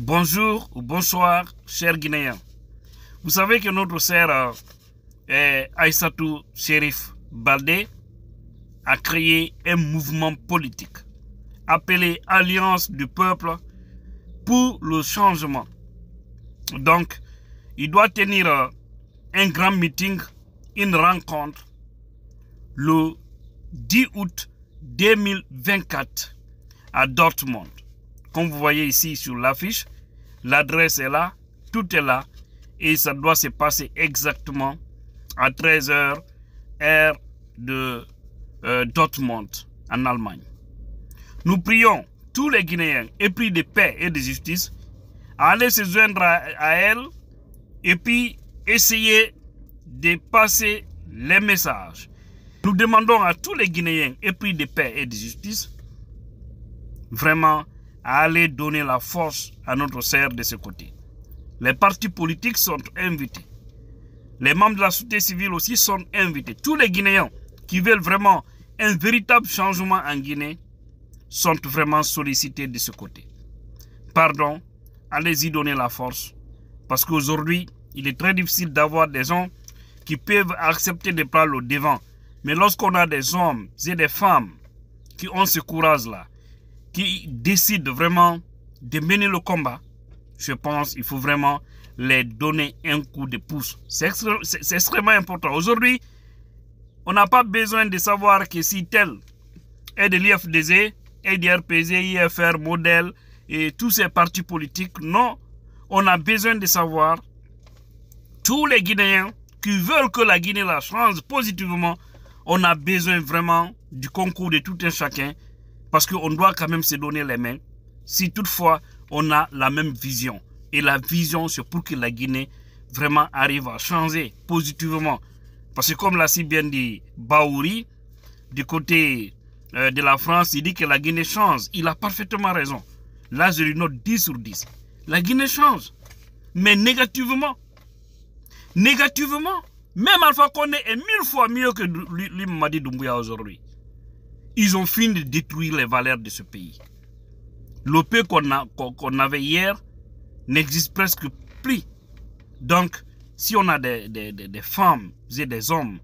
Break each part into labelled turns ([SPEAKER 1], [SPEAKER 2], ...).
[SPEAKER 1] Bonjour ou bonsoir, chers Guinéens. Vous savez que notre sœur euh, eh, Aïssatou Sherif Baldé a créé un mouvement politique appelé Alliance du peuple pour le changement. Donc, il doit tenir euh, un grand meeting, une rencontre le 10 août 2024 à Dortmund. Comme vous voyez ici sur l'affiche, l'adresse est là, tout est là. Et ça doit se passer exactement à 13h, heure de euh, Dortmund, en Allemagne. Nous prions tous les Guinéens épris de paix et de justice à aller se joindre à, elle et puis essayer de passer les messages. Nous demandons à tous les Guinéens épris de paix et de justice vraiment aller donner la force à notre serre de ce côté. Les partis politiques sont invités. Les membres de la société civile aussi sont invités. Tous les Guinéens qui veulent vraiment un véritable changement en Guinée sont vraiment sollicités de ce côté. Pardon, allez-y donner la force. Parce qu'aujourd'hui, il est très difficile d'avoir des gens qui peuvent accepter de prendre le devant. Mais lorsqu'on a des hommes et des femmes qui ont ce courage-là, qui décident vraiment de mener le combat, je pense qu'il faut vraiment les donner un coup de pouce. C'est extrêmement important. Aujourd'hui, on n'a pas besoin de savoir que si tel est de l'IFDZ, est d'IRPZ, IFR, modèle et tous ces partis politiques. Non, on a besoin de savoir tous les Guinéens qui veulent que la Guinée la change positivement. On a besoin vraiment du concours de tout un chacun parce qu'on doit quand même se donner les mains. Si toutefois on a la même vision, et la vision c'est pour que la Guinée vraiment arrive à changer positivement. Parce que comme l'a si bien dit Baouri, du côté euh, de la France, il dit que la Guinée change. Il a parfaitement raison. Là, je lui note 10 sur 10. La Guinée change, mais négativement. Négativement. Même Alpha Condé est mille fois mieux que lui, lui Doumbouya aujourd'hui ils ont fini de détruire les valeurs de ce pays. L'OP qu'on avait hier n'existe presque plus. Donc, si on a des, des, femmes et des hommes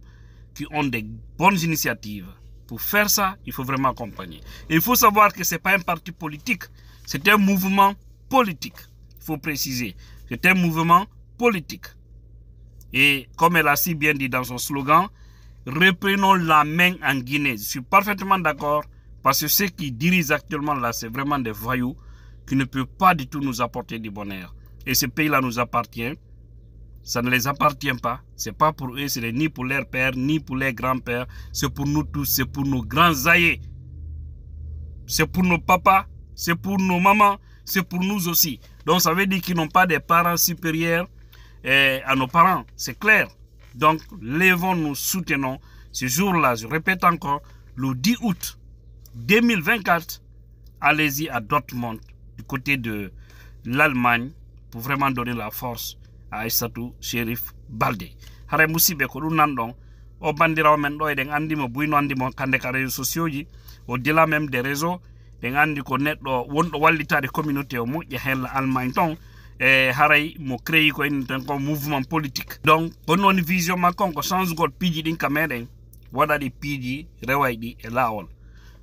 [SPEAKER 1] qui ont des bonnes initiatives, pour faire ça, il faut vraiment accompagner. Et il faut savoir que ce n'est pas un parti politique, c'est un mouvement politique. Il faut préciser, c'est un mouvement politique. Et comme elle a si bien dit dans son slogan, reprenons la main en Guinée. Je suis parfaitement d'accord parce que ceux qui dirigent actuellement là, c'est vraiment des voyous qui ne peuvent pas du tout nous apporter du bonheur. Et ce pays-là nous appartient. Ça ne les appartient pas. C'est pas pour eux, c'est ni pour leurs pères, ni pour leurs grands-pères. C'est pour nous tous, c'est pour nos grands aïeux. C'est pour nos papas, c'est pour nos mamans, c'est pour nous aussi. Donc ça veut dire qu'ils n'ont pas des parents supérieurs eh, à nos parents. C'est clair. Donc, levons-nous, soutenons ce jour-là. Je répète encore, le 10 août 2024, allez-y à Dortmund, du côté de l'Allemagne, pour vraiment donner la force à Aissatou Sheriff Balde. hare vous ko ɗum nan vous o bandirawo o e même des réseaux e eh, haray mo créé ko en tan ko mouvement politique donc ko noon vision makko ko sans god piiji din ka wada waɗaɗi piiji reway ɗi e laawol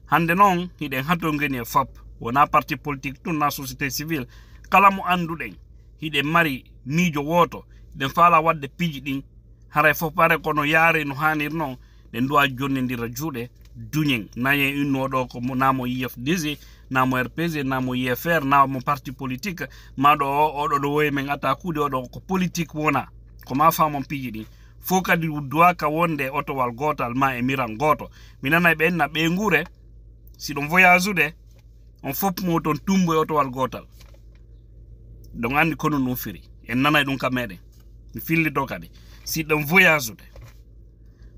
[SPEAKER 1] hande noon hiɗen hato e fap wona parti politique tout na société civile kala mo annduɗen hiɗen mari miijo woto ɗen faala wadde piiji ɗin haray fof pare kono yaari no hanir noon ɗen duwa jonnindira juuɗe duñen nayen innoɗo ko namo yif disi namo rpg namo ifr namo parti politique maɗo o oɗo ɗo woyi men attakude oɗo ko politique wona ko ma famon piiji ɗi fof kadi duwaka wonde otowal gotal ma e miran goto minana ɓen na ɓe si ɗon voyage on fof mo ton tumbo e otowal gotal ɗon andi kono ɗum firi en nanay ɗum ka meɗen mi fillito kadi si ɗon voyage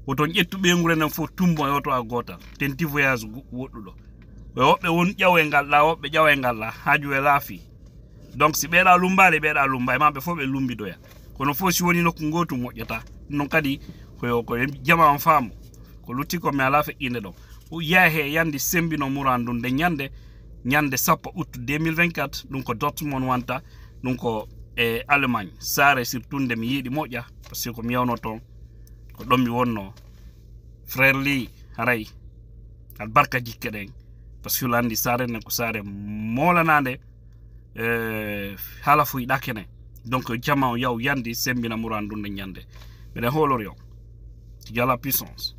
[SPEAKER 1] woton ƴettu ɓengure nden fof tumbo e otowal gotal tenti voyage woɗɗuɗo ɓe woɓɓe won ƴawe ngal la woɓɓe ƴawe ngal la haaju e laafi donc si ɓeeɗa lumbaali ɓeeɗa lumba maɓe fof ɓe lumbidoya kono fof si woni nokku gootu moƴƴata non kadi ko jama on faamu ko lutti ko mi ala feƴƴinde ɗo ya he yandi sembino muran ɗum nde ñannde ñannde sappo août 2024 ɗum ko dortmond wanta ɗum ko e eh, allemagne saare surtout nde mi yiiɗi moƴƴa par ce que ko mi yawno toon ko ɗon mi wonno frère li haray albarka jikke ɗen par landi sare ne ko sare molanande e eh, halafuy ɗakene donc jama o yaw yandi sembina muran ɗum ɗe ñande mbeɗen holori on puissance